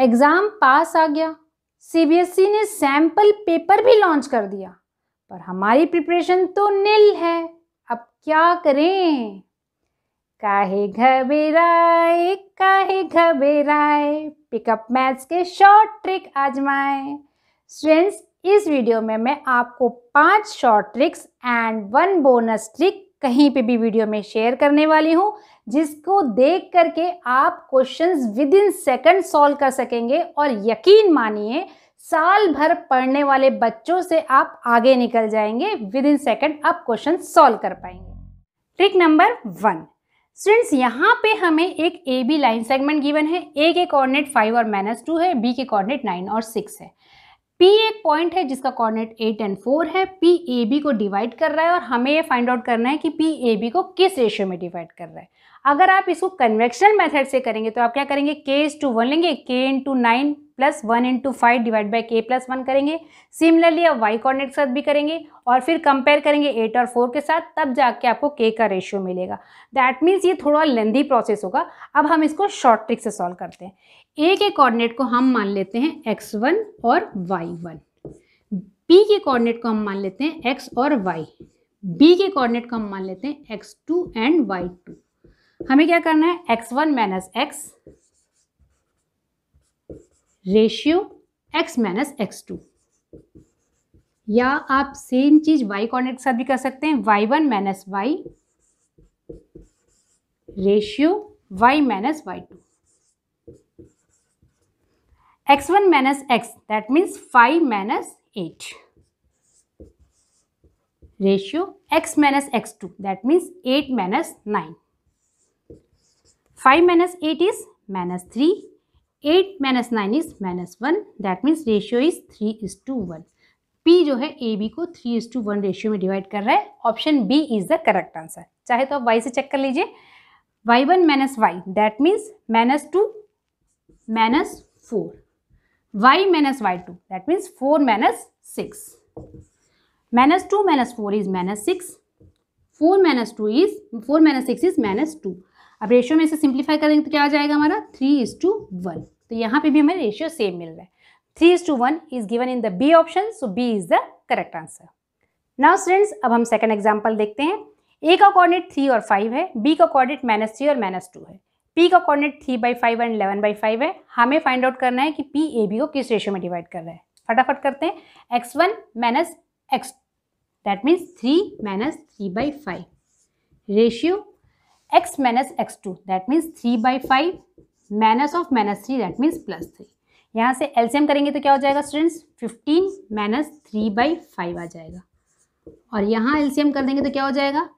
Exam pass आ गया CBSE ने sample paper भी लॉन्च कर दिया पर हमारी प्रिपरेशन तो नील है अब क्या करें काहे घबेराए काहे घबेराए पिकअप मैथ्स के शॉर्ट ट्रिक आजमाए स्टूडेंट्स इस वीडियो में मैं आपको पांच short tricks and one bonus trick कहीं पे भी वीडियो में शेयर करने वाली हूँ जिसको देख करके आप questions within second solve कर सकेंगे और यकीन मानिए साल भर पढ़ने वाले बच्चों से आप आगे निकल जाएंगे विद इन सेकेंड आप क्वेश्चन सॉल्व कर पाएंगे ट्रिक नंबर वन स्टूडेंट्स यहाँ पे हमें एक A B line segment given है ए के कोऑर्डिनेट फाइव और माइनस टू है बी के कोऑर्डिनेट नाइन और सिक्स है P एक पॉइंट है जिसका कोऑर्डिनेट 8 एंड 4 है पी ए बी को डिवाइड कर रहा है और हमें ये फाइंड आउट करना है कि पी ए बी को किस रेशियो में डिवाइड कर रहा है अगर आप इसको कन्वेक्शनल मेथड से करेंगे तो आप क्या करेंगे के इज टू वन लेंगे K into nine plus one into five divide by K plus one करेंगे सिमिलरली आप वाई कॉर्डिनेट के साथ भी करेंगे और फिर कंपेयर करेंगे एट और फोर के साथ तब जाके आपको के का रेशियो मिलेगा दैट मीन्स ये थोड़ा लेंदी प्रोसेस होगा अब हम इसको शॉर्ट ट्रिक से सॉल्व करते हैं ए के कोऑर्डिनेट को हम मान लेते हैं एक्स वन और वाई वन बी के कोऑर्डिनेट को हम मान लेते हैं एक्स और वाई बी के कोऑर्डिनेट को हम मान लेते हैं X two and Y two हमें क्या करना है X one minus X ratio X minus X two या आप सेम चीज वाई कोऑर्डिनेट के साथ भी कर सकते हैं Y one minus Y ratio Y minus Y two X one minus X that means five minus eight ratio X minus X two that means eight minus nine five minus eight is minus three eight minus nine is minus one that means ratio is three is to one P जो है A B को three is to one ratio में divide कर रहा है option B is the correct answer चाहे तो आप वाई से चेक कर लीजिए Y one minus Y that means minus two minus four y minus y2 that means 4 minus 6 minus 2 minus 4 is minus 6 4 minus 2 is 4 minus 6 is minus 2 अब ratio में इसे simplify करेंगे तो क्या आ जाएगा हमारा थ्री इज टू वन तो यहाँ पे भी हमें रेशियो सेम मिल रहा है three is to one is given in the B option so B is the correct answer now students अब हम सेकंड एग्जांपल देखते हैं ए का कोऑर्डिनेट थ्री और फाइव है बी का कोऑर्डिनेट माइनस थ्री और माइनस टू है पी का coordinate three by five and eleven by five है हमें फाइंड आउट करना है कि पी ए बी को किस रेशियो में डिवाइड कर रहा है फटाफट करते हैं X one minus X that means three minus three by five ratio X minus X two that means three by five minus of minus three that means plus three यहाँ से LCM करेंगे तो क्या हो जाएगा students fifteen minus three by five आ जाएगा और यहाँ एलसीएम कर देंगे तो क्या हो जाएगा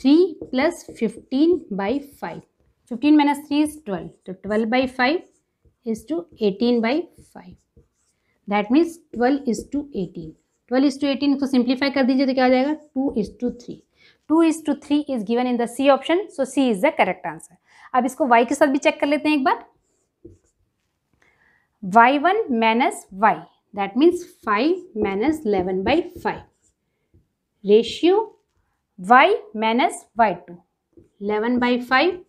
three plus fifteen by five fifteen minus three is twelve तो twelve by five is to eighteen by five that means twelve is to eighteen twelve is to eighteen इसको सिंप्लीफाई कर दीजिए तो क्या हो जाएगा two is to three two is to three is given in the C option so C is the correct answer अब इसको Y के साथ भी चेक कर लेते हैं एक बार Y one minus Y that means five minus eleven by five ratio Y minus Y two eleven by five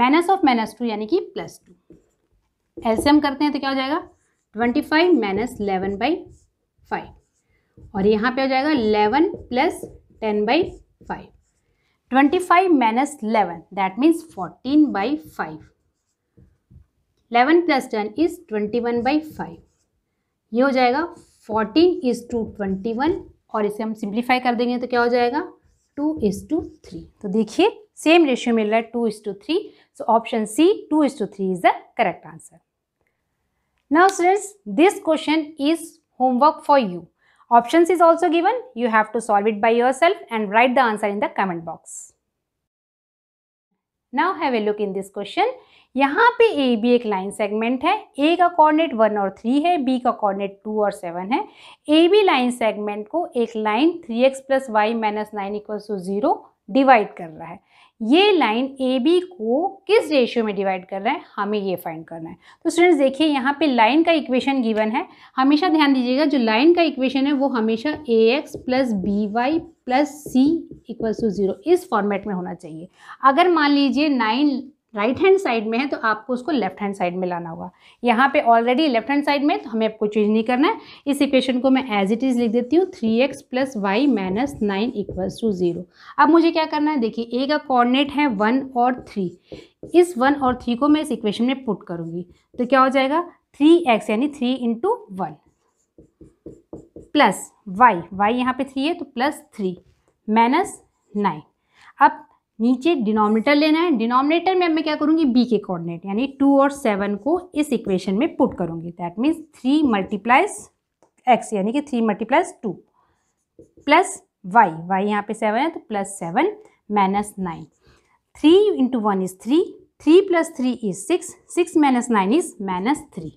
minus of minus two यानी कि प्लस टू एल्सियम करते हैं तो क्या हो जाएगा twenty five minus eleven by five और यहाँ पे हो जाएगा eleven plus ten by five twenty five minus eleven that means fourteen by five eleven plus ten is twenty one by five ये हो जाएगा fourteen is to twenty one और इसे हम सिंप्लीफाई कर देंगे तो क्या हो जाएगा टू इज टू थ्री तो देखिए सेम रेशियो मिल रहा है two is to three so option C two is to three is the correct answer now students this question is homework for you option is also given you have to solve it by yourself and write the answer in the comment box now have a look in this question यहाँ पे A B एक line segment है A का coordinate one और three है B का coordinate two और seven है ए बी लाइन सेगमेंट को एक line three X plus Y minus nine equal to zero divide कर रहा है ये लाइन ए बी को किस रेशियो में डिवाइड कर रहा है हमें ये फाइंड करना है तो स्टूडेंट्स देखिए यहाँ पे लाइन का इक्वेशन गिवन है हमेशा ध्यान दीजिएगा जो लाइन का इक्वेशन है वो हमेशा A X plus B Y plus C equals to zero इस फॉर्मेट में होना चाहिए अगर मान लीजिए नाइन राइट हैंड साइड में है तो आपको उसको लेफ्ट हैंड साइड में लाना होगा यहाँ पे ऑलरेडी लेफ्ट हैंड साइड में तो हमें आपको चेंज नहीं करना है इस इक्वेशन को मैं एज इट इज़ लिख देती हूँ three X plus Y minus nine equals to zero अब मुझे क्या करना है देखिए ए का कोऑर्डिनेट है वन और थ्री इस वन और थ्री को मैं इस इक्वेशन में पुट करूँगी तो क्या हो जाएगा थ्री एक्स यानी three into one plus Y Y यहाँ पे थ्री है तो प्लस थ्री माइनस नाइन अब नीचे डिनोमिनेटर लेना है डिनोमिनेटर में मैं क्या करूँगी बी के कोऑर्डिनेट यानी टू और सेवन को इस इक्वेशन में पुट करूँगी that means three multiplies X यानी कि three multiplies two plus Y Y यहाँ पे सेवन है तो plus seven minus nine three into one is three three plus three is six six minus nine is minus three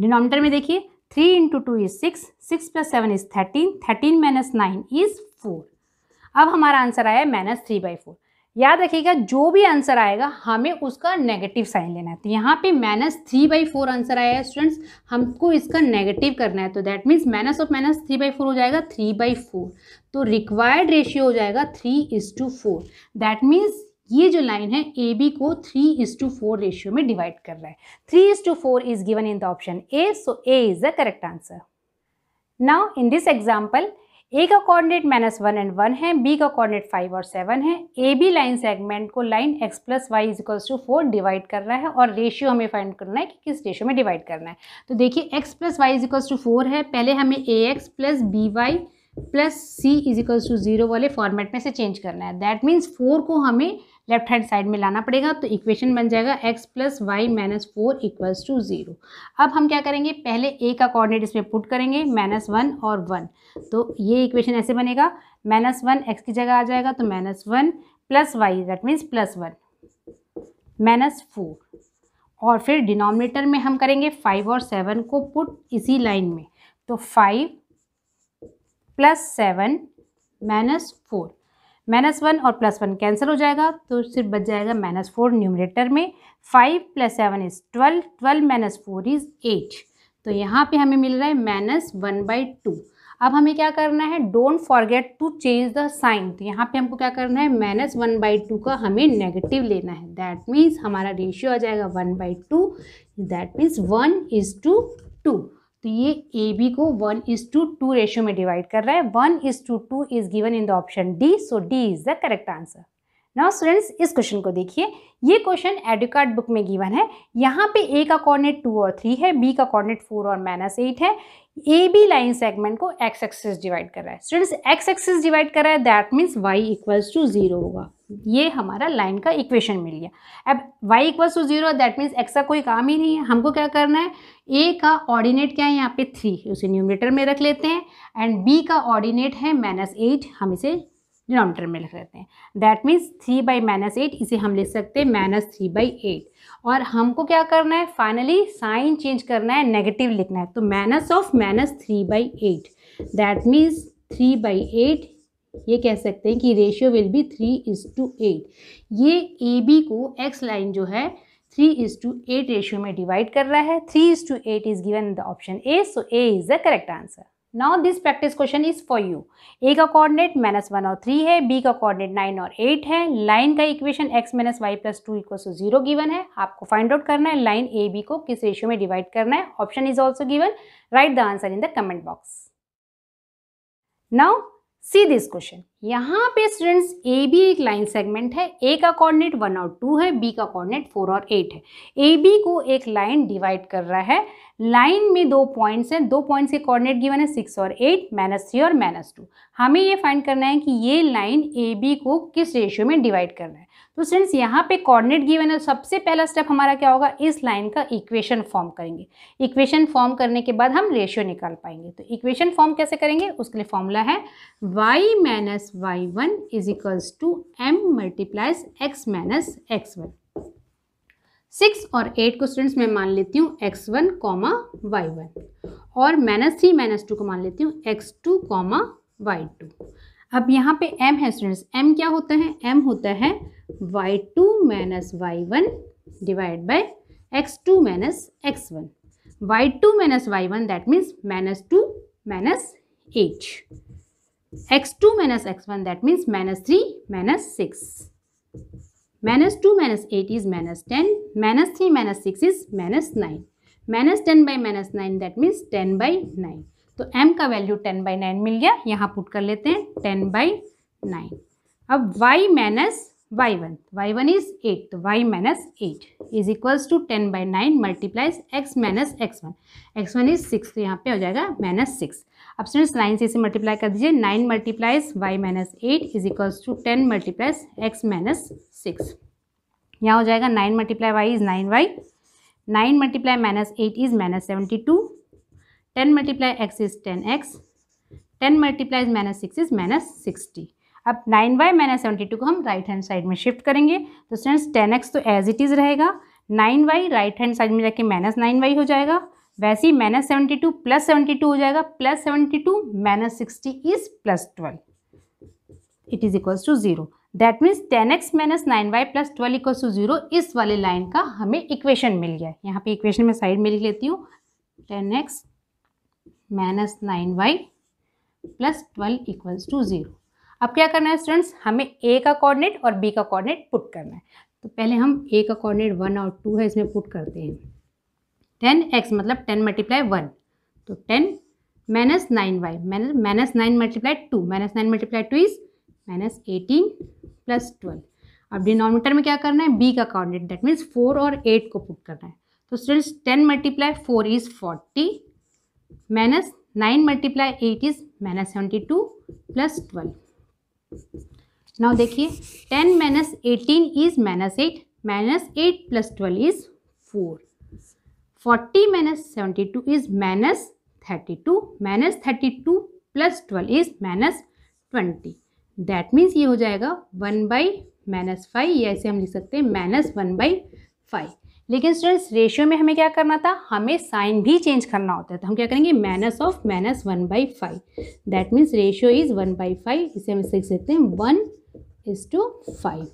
denominator में देखिए three into two is six six plus seven is thirteen thirteen minus nine is four अब हमारा answer आया है minus three by four याद रखिएगा जो भी आंसर आएगा हमें उसका नेगेटिव साइन लेना है तो यहाँ पे minus three by four answer आया है स्टूडेंट्स हमको इसका नेगेटिव करना है तो that means minus of minus three by four हो जाएगा थ्री बाई फोर तो रिक्वायर्ड रेशियो हो जाएगा three is to four that means ये जो लाइन है ए बी को three is to four ratio में डिवाइड कर रहा है three is to four is given in the option A so A is the correct answer now in this example A का coordinate minus one and one है B का coordinate five और seven है A B line segment को line X plus Y equals to four divide करना है और ratio हमें फाइंड करना है कि किस रेशियो में डिवाइड करना है तो देखिए X plus Y equals to four है पहले हमें A X plus B Y plus C equals to zero वाले फॉर्मेट में से चेंज करना है दैट मीन्स फोर को हमें लेफ्ट हैंड साइड में लाना पड़ेगा तो इक्वेशन बन जाएगा X plus Y minus four equals to zero अब हम क्या करेंगे पहले ए का कोऑर्डिनेट इसमें पुट करेंगे माइनस वन और वन तो ये इक्वेशन ऐसे बनेगा माइनस वन एक्स की जगह आ जाएगा तो minus one plus Y that means plus one minus four और फिर डिनोमिनेटर में हम करेंगे फाइव और सेवन को पुट इसी लाइन में तो five plus seven minus four minus one और प्लस वन कैंसिल हो जाएगा तो सिर्फ बच जाएगा माइनस फोर न्यूमरेटर में five plus seven is twelve twelve minus four is eight तो यहाँ पे हमें मिल रहा है माइनस वन बाई टू अब हमें क्या करना है don't forget to change the sign तो यहाँ पे हमको क्या करना है माइनस वन बाई टू का हमें नेगेटिव लेना है दैट मीन्स हमारा रेशियो आ जाएगा one by two that means one is to two तो ये ए बी को one is to two ratio में डिवाइड कर रहा है one is to two is given in the option D so D is the correct answer now students इस question को देखिए ये क्वेश्चन एडुकार्ड बुक में गिवन है यहाँ पे ए का कॉर्डिनेट टू और थ्री है बी का कॉर्डिनेट फोर और माइनस एट है ए बी लाइन सेगमेंट को एक्स एक्सिस डिवाइड कर रहा है स्टूडेंट्स एक्स एक्सिस डिवाइड कर रहा है that means Y equals to zero होगा ये हमारा लाइन का इक्वेशन मिल गया अब Y equals to zero that means X का कोई काम ही नहीं है हमको क्या करना है ए का ऑर्डिनेट क्या है यहाँ पे थ्री उसे न्यूमिनेटर में रख लेते हैं एंड बी का ऑर्डिनेट है माइनस एट हम इसे डिनोमीटर में लिख लेते हैं that means three by minus eight इसे हम लिख सकते हैं माइनस थ्री बाई एट और हमको क्या करना है फाइनली साइन चेंज करना है नेगेटिव लिखना है तो minus of minus three by eight that means three by eight ये कह सकते हैं कि ratio will be three is to eight ये ए बी को एक्स लाइन जो है three is to eight ratio में डिवाइड कर रहा है three is to eight is given the option A so A is the correct answer now this practice question is for you A का coordinate minus one और three है B का coordinate nine और eight है line का equation x minus y plus two equal to zero given है आपको find out करना है लाइन ए बी को किस रेशियो में डिवाइड करना है option is also given right the answer in the comment box now see this question यहाँ पे स्टूडेंट्स ए बी एक लाइन सेगमेंट है ए का कोऑर्डिनेट वन और टू है बी का कोऑर्डिनेट फोर और एट है ए बी को एक लाइन डिवाइड कर रहा है लाइन में दो पॉइंट्स हैं दो पॉइंट्स के कोऑर्डिनेट गिवन है सिक्स और एट माइनस थ्री और माइनस टू हमें ये फाइंड करना है कि ये लाइन ए बी को किस रेशियो में डिवाइड करना है तो फ्रेंड्स यहाँ पे कोऑर्डिनेट गिवन है सबसे पहला स्टेप हमारा क्या होगा इस लाइन का इक्वेशन फॉर्म करेंगे इक्वेशन फॉर्म करने के बाद हम रेशियो निकाल पाएंगे तो इक्वेशन फॉर्म कैसे करेंगे उसके लिए फॉर्मूला है y minus y one is equals to M multiplies x minus x one six और एट को स्टूडेंट्स मैं मान लेती हूँ x one comma y one और माइनस थ्री माइनस टू को मान लेती हूँ x two comma y two अब यहाँ पे m है स्टूडेंट्स m क्या होता है m होता है y2 two minus y one divide by x two minus x one y two minus y one that means minus two minus eight x two minus x one that means minus three minus six minus two minus eight is minus ten minus three minus six is minus nine minus ten by minus nine that means ten by nine तो m का value ten by nine मिल गया यहाँ put कर लेते हैं ten by nine अब y minus y one y one is eight तो y minus eight is equals to ten by nine multiplies x minus x one x one is six तो यहाँ पे हो जाएगा माइनस सिक्स अब students nine से इसे मल्टीप्लाई कर दीजिए nine multiplies y minus eight is equals to ten multiplies x minus six यहाँ हो जाएगा nine multiply Y is nine y nine multiply minus eight is minus seventy two ten multiply x is ten x ten is minus six is minus sixty अब nine y minus seventy two को हम right hand side में shift करेंगे तो students ten x तो as it is रहेगा nine y right hand side में जाके माइनस नाइन वाई हो जाएगा वैसे ही minus seventy two plus seventy two हो जाएगा plus seventy two minus sixty is plus twelve it is equals to zero that means ten x minus nine y plus twelve equals to zero इस वाले line का हमें equation मिल गया यहाँ पे इक्वेशन में साइड में लिख लेती हूँ ten x minus nine y plus twelve equals to zero अब क्या करना है स्टूडेंट्स हमें ए का कोऑर्डिनेट और बी का कोऑर्डिनेट पुट करना है तो पहले हम ए का कोऑर्डिनेट वन और टू है इसमें पुट करते हैं टेन एक्स मतलब टेन मल्टीप्लाई वन तो ten minus nine y minus minus nine multiply two minus nine multiply two is minus eighteen plus twelve अब डिनोमीटर में क्या करना है बी का कोऑर्डिनेट दैट मीन्स फोर और एट को पुट करना है तो students ten multiply four is forty minus nine multiply eight is minus seventy two plus twelve नौ देखिए ten minus eighteen is minus eight minus eight plus twelve is four forty minus seventy two is minus thirty two minus thirty two plus twelve is minus twenty that means ये हो जाएगा one by minus five ऐसे हम लिख सकते हैं minus one by five लेकिन students ratio में हमें क्या करना था हमें साइन भी चेंज करना होता है तो हम क्या करेंगे minus of minus one by five that means ratio is one by five इसे हम लिख सकते हैं वन इज टू फाइव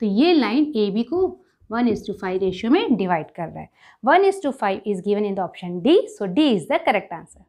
तो ये लाइन ए बी को one is to five ratio में डिवाइड कर रहा है one is to five is given in the option D so D is the correct answer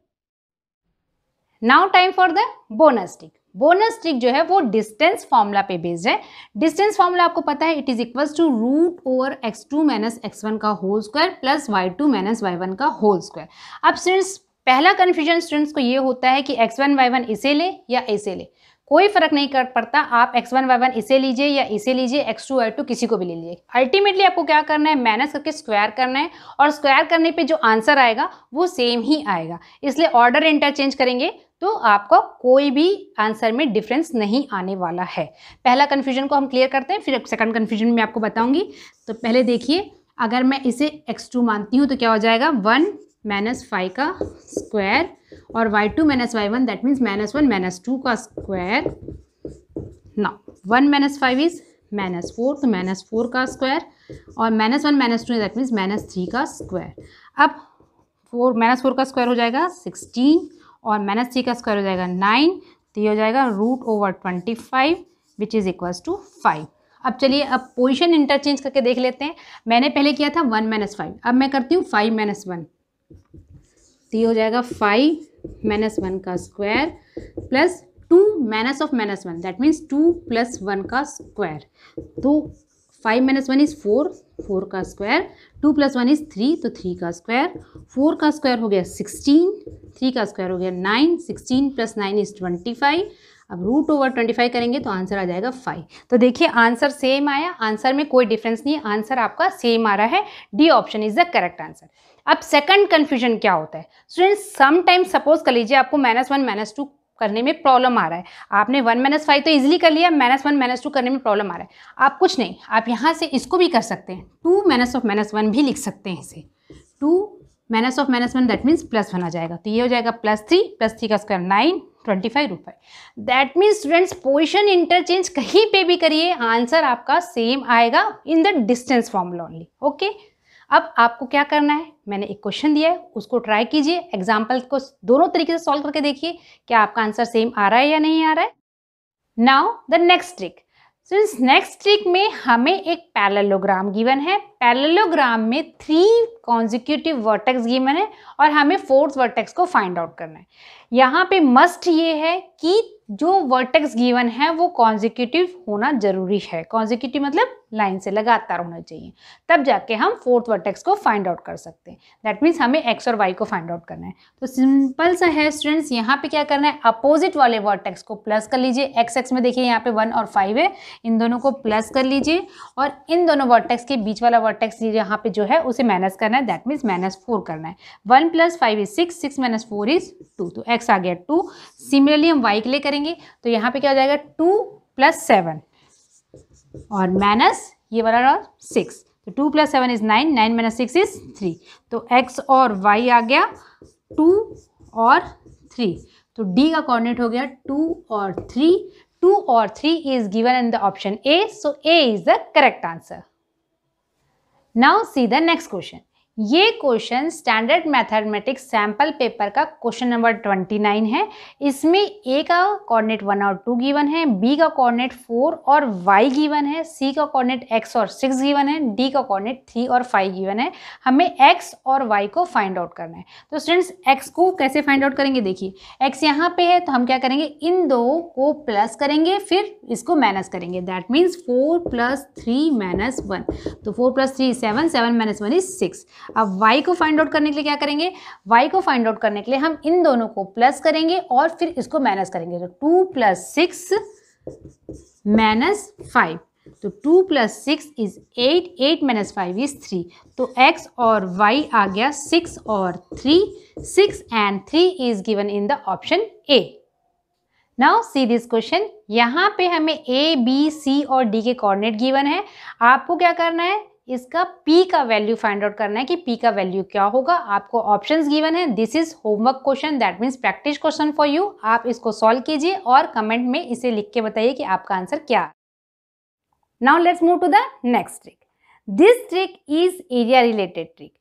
now time for the bonus tick bonus trick जो है वो distance formula पे based है distance formula आपको पता है it is equal to root over x two minus x one का whole square plus Y two minus y one का होल स्क्वायर अब स्टूडेंट्स पहला कन्फ्यूजन स्टूडेंट्स को ये होता है कि एक्स वन वाई वन इसे ले या इसे ले कोई फर्क नहीं कर पड़ता आप एक्स वन वाई वन इसे लीजिए या इसे लीजिए एक्स टू वाई टू किसी को भी ले लीजिए अल्टीमेटली आपको क्या करना है माइनस करके स्क्वायर करना है और स्क्वायर करने पे जो आंसर आएगा वो सेम ही आएगा इसलिए ऑर्डर इंटरचेंज करेंगे तो आपका कोई भी आंसर में डिफरेंस नहीं आने वाला है पहला कन्फ्यूजन को हम क्लियर करते हैं फिर सेकंड कन्फ्यूजन में आपको बताऊँगी तो पहले देखिए अगर मैं इसे एक्स टू मानती हूँ तो क्या हो जाएगा वन माइनस फाइव का स्क्वायर और y two minus y one that means minus one minus two का स्क्वायर ना one minus five is minus four तो माइनस फोर का स्क्वायर और minus one minus two that means minus three का square अब four minus four का square हो जाएगा सिक्सटीन और माइनस थ्री का स्क्वायर हो जाएगा नाइन तो ये हो जाएगा root over twenty five which is equals to five अब चलिए अब पोजिशन इंटरचेंज करके देख लेते हैं मैंने पहले किया था वन माइनस फाइव अब मैं करती हूँ फाइव माइनस वन तो ये हो जाएगा फाइव माइनस वन का square plus two minus of minus one that means two plus one का स्क्वायर तो five minus one is four four का square two plus one is three तो three का स्क्वायर फोर का square हो गया sixteen three का square हो गया nine sixteen plus nine is twenty five अब रूट ओवर ट्वेंटी फाइव करेंगे तो आंसर आ जाएगा फाइव तो देखिए आंसर सेम आया आंसर में कोई डिफरेंस नहीं है आंसर आपका सेम आ रहा है D option is the correct answer अब सेकंड कन्फ्यूजन क्या होता है स्टूडेंट सम टाइम सपोज कर लीजिए आपको माइनस वन माइनस टू करने में प्रॉब्लम आ रहा है आपने वन माइनस फाइव तो इजिली कर लिया माइनस वन माइनस टू करने में प्रॉब्लम आ रहा है आप कुछ नहीं आप यहाँ से इसको भी कर सकते हैं two minus of minus one भी लिख सकते हैं इसे two minus of minus one that means plus one आ जाएगा तो ये हो जाएगा प्लस थ्री प्लस थ्री का स्क्वायर नाइन ट्वेंटी फाइव रुपए that means students position interchange कहीं पे भी करिए आंसर आपका सेम आएगा in the distance formula only okay अब आपको क्या करना है मैंने एक क्वेश्चन दिया है उसको ट्राई कीजिए एग्जाम्पल को दोनों तरीके से सॉल्व करके देखिए क्या आपका आंसर सेम आ रहा है या नहीं आ रहा है now the next trick so इस नेक्स्ट ट्रिक में हमें एक पैलेलोग्राम गिवन है पैलेलोग्राम में थ्री कॉन्जिक्यूटिव वर्टेक्स गिवन है और हमें फोर्थ वर्टेक्स को फाइंड आउट करना है यहाँ पे मस्ट ये है कि जो वर्टेक्स गिवन है वो कॉन्जिक्यूटिव होना जरूरी है कॉन्जिक्यूटिव मतलब लाइन से लगातार होना चाहिए तब जाके हम फोर्थ वर्टेक्स को फाइंड आउट कर सकते हैं दैट मीन्स हमें एक्स और वाई को फाइंड आउट करना है तो सिंपल सा है स्टूडेंट्स यहाँ पे क्या करना है अपोजिट वाले वर्टेक्स को प्लस कर लीजिए एक्स एक्स में देखिए यहाँ पे वन और फाइव है इन दोनों को प्लस कर लीजिए और इन दोनों वर्टेक्स के बीच वाला वर्टेक्स यहाँ पे जो है उसे माइनस करना है दैट मीन्स माइनस फोर करना है one plus five is six six minus four is two तो एक्स आ गया टू सिमिलरली हम वाई के लिए करेंगे तो यहाँ पे क्या हो जाएगा टू प्लस सेवन और माइनस ये वाला रहा सिक्स तो two plus seven is nine nine minus six is three तो एक्स और वाई आ गया टू और थ्री तो डी का कॉर्डिनेट हो गया टू और थ्री टू और three is given in the option A so A is the correct answer now see the next question ये question standard mathematics sample paper का क्वेश्चन नंबर ट्वेंटी नाइन है इसमें A का coordinate one और two given है B का coordinate four और y given है सी का कोऑर्डिनेट एक्स और सिक्स गिवन है डी का कोऑर्डिनेट थ्री और फाइव गिवन है हमें एक्स और वाई को फाइंड आउट करना है तो स्टूडेंट्स एक्स को कैसे फाइंड आउट करेंगे देखिए एक्स यहाँ पे है तो हम क्या करेंगे इन दो को प्लस करेंगे फिर इसको माइनस करेंगे that means four plus three minus one तो four plus three seven seven minus one is six अब y को फाइंड आउट करने के लिए क्या करेंगे y को फाइंड आउट करने के लिए हम इन दोनों को प्लस करेंगे और फिर इसको माइनस करेंगे तो two plus six minus five तो two plus six is eight eight minus five is three तो x और y आ गया सिक्स और three six and three is given in the option A now see this question यहाँ पे हमें ए B सी और डी के कोऑर्डिनेट गिवन है आपको क्या करना है इसका पी का वैल्यू फाइंड आउट करना है कि पी का वैल्यू क्या होगा आपको ऑप्शंस गिवन है this is homework question that means practice question for you आप इसको सॉल्व कीजिए और कमेंट में इसे लिख के बताइए कि आपका आंसर क्या now let's move to the next trick this trick is area related trick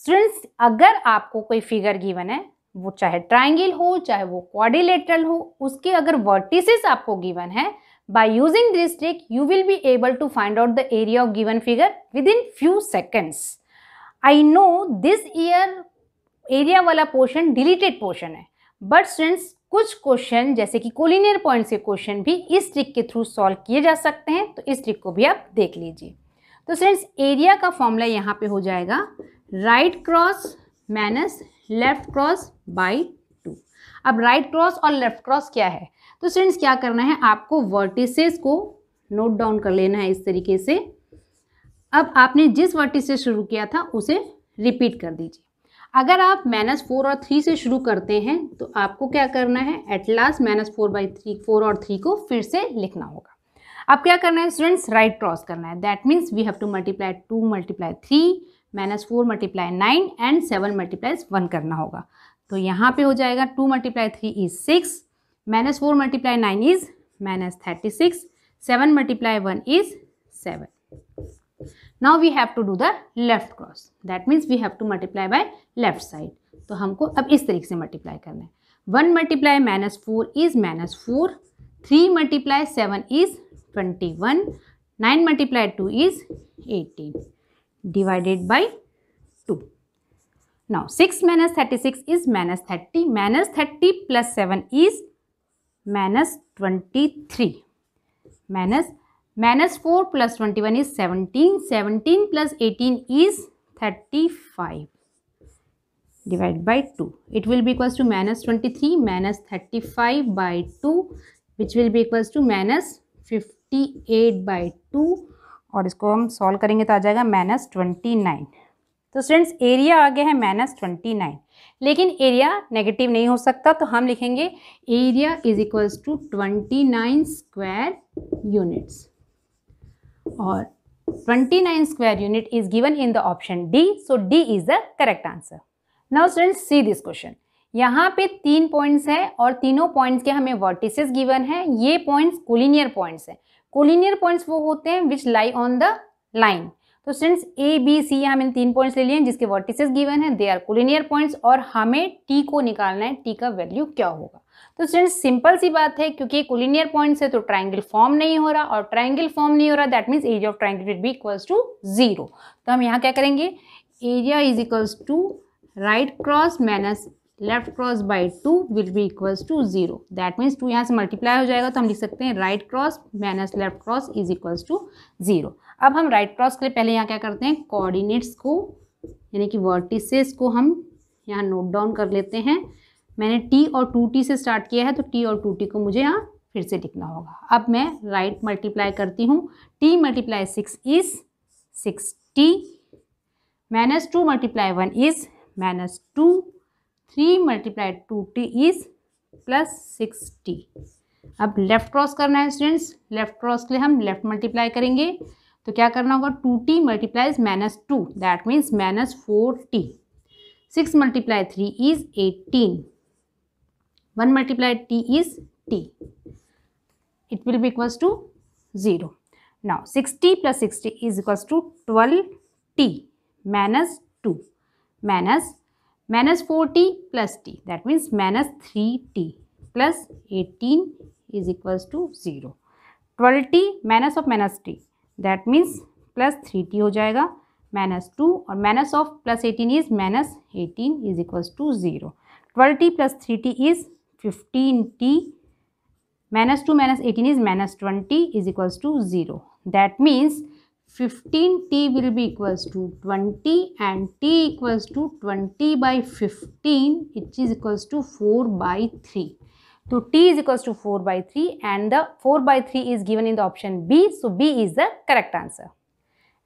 students अगर आपको कोई फिगर गिवन है वो चाहे ट्राइंगल हो चाहे वो क्वारिलेटरल हो उसके अगर वर्टिसेस आपको गिवन है by using this trick you will be able to find out the area of given figure within few seconds I know this year area वाला पोर्शन डिलीटेड पोर्शन है but students कुछ question जैसे कि collinear point के question भी इस trick के through solve किए जा सकते हैं तो इस ट्रिक को भी आप देख लीजिए तो स्टूडेंट्स एरिया का फॉर्मूला यहाँ पे हो जाएगा right cross minus left cross by two अब राइट क्रॉस और लेफ्ट क्रॉस क्या है तो स्टूडेंट्स क्या करना है आपको वर्टिसेस को नोट डाउन कर लेना है इस तरीके से अब आपने जिस वर्टिस से शुरू किया था उसे रिपीट कर दीजिए अगर आप माइनस फोर और थ्री से शुरू करते हैं तो आपको क्या करना है at last minus four by three four और थ्री को फिर से लिखना होगा अब क्या करना है स्टूडेंट्स राइट क्रॉस करना है that means we have to multiply two multiply three minus four multiply nine and seven multiply one करना होगा तो यहाँ पे हो जाएगा two multiply three is six minus four multiply nine is minus thirty six seven multiply one is seven now we have to do the left cross that means we have to multiply by left side तो हमको अब इस तरीके से multiply करना है one multiply minus four is minus four three multiply seven is twenty one nine multiply two is eighteen divided by two now six minus thirty six is minus thirty minus thirty plus seven is minus twenty three minus minus four plus twenty one is seventeen seventeen plus eighteen is thirty five divide by will 2 it two minus twenty three minus thirty five by two which will will be two minus fifty eight by two और इसको हम solve करेंगे तो आ जाएगा minus twenty nine तो students area आ गया है माइनस ट्वेंटी नाइन लेकिन एरिया नेगेटिव नहीं हो सकता तो हम लिखेंगे area is equals to twenty nine square units और twenty nine square unit is given in the option D so D is the correct answer now students see this question यहाँ पे तीन पॉइंट्स हैं और तीनों पॉइंट्स के हमें vertices given हैं ये पॉइंट्स कोलिनियर पॉइंट्स हैं कोलिनियर पॉइंट्स वो होते हैं which lie on the line तो स्टूडेंट्स ए बी सी हम इन तीन पॉइंट्स ले लिए हैं जिसके वर्टिसेस गिवन है दे आर कुलिनियर पॉइंट्स और हमें टी को निकालना है टी का वैल्यू क्या होगा तो स्टेंट्स सिंपल सी बात है क्योंकि कुलिनियर पॉइंट्स है तो ट्राइंगल फॉर्म नहीं हो रहा और ट्राइंगल फॉर्म नहीं हो रहा that means area of triangle will be equals to zero तो हम यहाँ क्या करेंगे area is equals to right cross minus left cross by two will be equals to zero that means to यहाँ से मल्टीप्लाई हो जाएगा तो हम लिख सकते हैं right cross minus left cross is equals to zero अब हम राइट right क्रॉस के लिए पहले यहाँ क्या करते हैं कोऑर्डिनेट्स को यानी कि वर्टिसेस को हम यहाँ नोट डाउन कर लेते हैं मैंने टी और टू टी से स्टार्ट किया है तो टी और टू टी को मुझे यहाँ फिर से लिखना होगा अब मैं राइट right मल्टीप्लाई करती हूँ t multiply six is six t minus two multiply one is minus two three multiply two t is plus six t अब लेफ़्ट क्रॉस करना है स्टूडेंट्स लेफ़्ट क्रॉस के लिए हम लेफ़्ट मल्टीप्लाई करेंगे तो क्या करना होगा two t multiplies minus two that means minus four t six multiply three is eighteen one multiply t is t it it will be equals to 0 now plus sixty is equals to twelve t minus two minus minus 4t plus t that means minus 3t plus 18 is equals to 0. 12t minus of minus t that means plus 3t ho jayega minus 2 or minus of plus 18 is minus 18 is equals to 0. 12t plus 3t is 15t minus 2 minus 18 is minus 20 is equals to 0. That means 15 t will be equals to 20 and t equals to 20 by 15 which is equals to 4 by 3. So t is equals to 4 by 3 and the 4 by 3 is given in the option B. So B is the correct answer.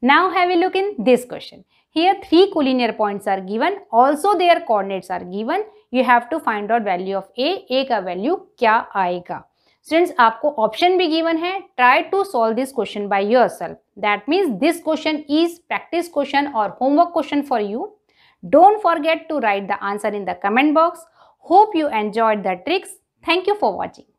Now have a look in this question. Here three collinear points are given. Also their coordinates are given. You have to find out value of A. A value kya aayega? Students आपको option भी given है try to solve this question by yourself that means this question is practice question और homework question for you don't forget to write the answer in the comment box hope you enjoyed the tricks thank you for watching